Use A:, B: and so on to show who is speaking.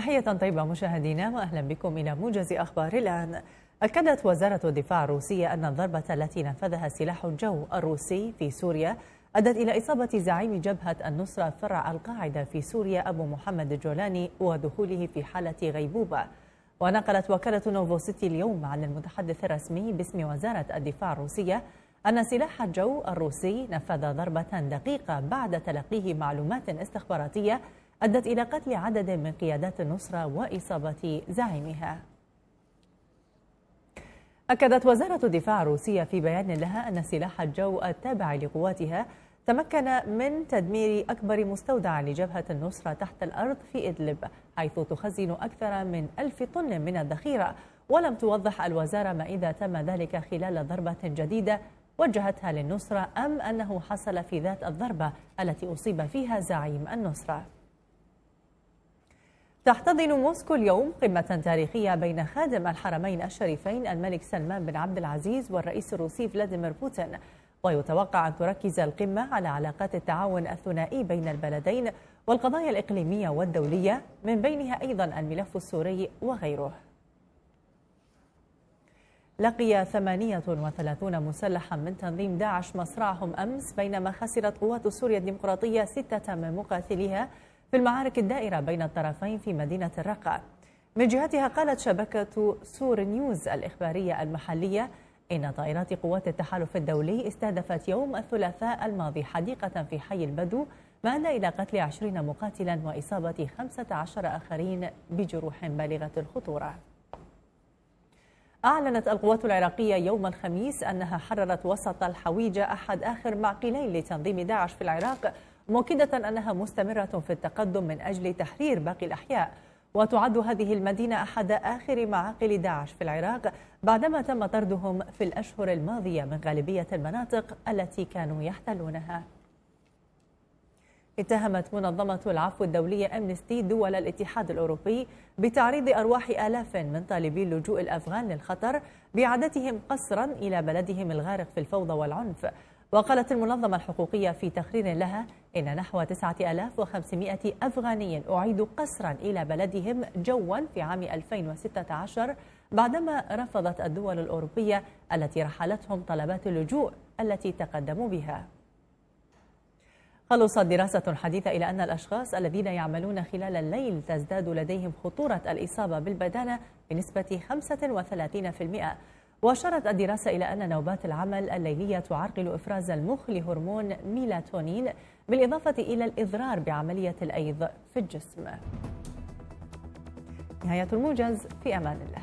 A: تحية طيبة مشاهدينا وأهلا بكم إلى موجز أخبار الآن أكدت وزارة الدفاع الروسية أن الضربة التي نفذها سلاح الجو الروسي في سوريا أدت إلى إصابة زعيم جبهة النصرة فرع القاعدة في سوريا أبو محمد الجولاني ودخوله في حالة غيبوبة ونقلت وكالة نوفوسيتي اليوم عن المتحدث الرسمي باسم وزارة الدفاع الروسية أن سلاح الجو الروسي نفذ ضربة دقيقة بعد تلقيه معلومات استخباراتية أدت إلى قتل عدد من قيادات النصرة وإصابة زعيمها أكدت وزارة الدفاع الروسية في بيان لها أن سلاح الجو التابع لقواتها تمكن من تدمير أكبر مستودع لجبهة النصرة تحت الأرض في إدلب حيث تخزن أكثر من ألف طن من الذخيرة ولم توضح الوزارة ما إذا تم ذلك خلال ضربة جديدة وجهتها للنصرة أم أنه حصل في ذات الضربة التي أصيب فيها زعيم النصرة تحتضن موسكو اليوم قمة تاريخية بين خادم الحرمين الشريفين الملك سلمان بن عبد العزيز والرئيس الروسي فلاديمير بوتين ويتوقع أن تركز القمة على علاقات التعاون الثنائي بين البلدين والقضايا الإقليمية والدولية من بينها أيضا الملف السوري وغيره لقي 38 مسلحا من تنظيم داعش مصرعهم أمس بينما خسرت قوات سوريا الديمقراطية ستة من مقاتليها في المعارك الدائرة بين الطرفين في مدينة الرقة من جهتها قالت شبكة سور نيوز الإخبارية المحلية إن طائرات قوات التحالف الدولي استهدفت يوم الثلاثاء الماضي حديقة في حي البدو ما أدى إلى قتل عشرين مقاتلا وإصابة خمسة عشر آخرين بجروح بالغة الخطورة أعلنت القوات العراقية يوم الخميس أنها حررت وسط الحويجة أحد آخر معقلين لتنظيم داعش في العراق مؤكدة أنها مستمرة في التقدم من أجل تحرير باقي الأحياء وتعد هذه المدينة أحد آخر معاقل داعش في العراق بعدما تم طردهم في الأشهر الماضية من غالبية المناطق التي كانوا يحتلونها اتهمت منظمة العفو الدولية أمنستي دول الاتحاد الأوروبي بتعريض أرواح آلاف من طالبي اللجوء الأفغان للخطر بعادتهم قسرا إلى بلدهم الغارق في الفوضى والعنف وقالت المنظمة الحقوقية في تقرير لها إن نحو 9500 أفغاني أعيدوا قسرا إلى بلدهم جوا في عام 2016 بعدما رفضت الدول الأوروبية التي رحلتهم طلبات اللجوء التي تقدموا بها خلصت دراسة حديثة إلى أن الأشخاص الذين يعملون خلال الليل تزداد لديهم خطورة الإصابة بالبدانة بنسبة 35% وأشارت الدراسة إلى أن نوبات العمل الليلية تعرقل إفراز المخ لهرمون ميلاتونين بالإضافة إلى الإضرار بعملية الأيض في الجسم نهاية الموجز في أمان الله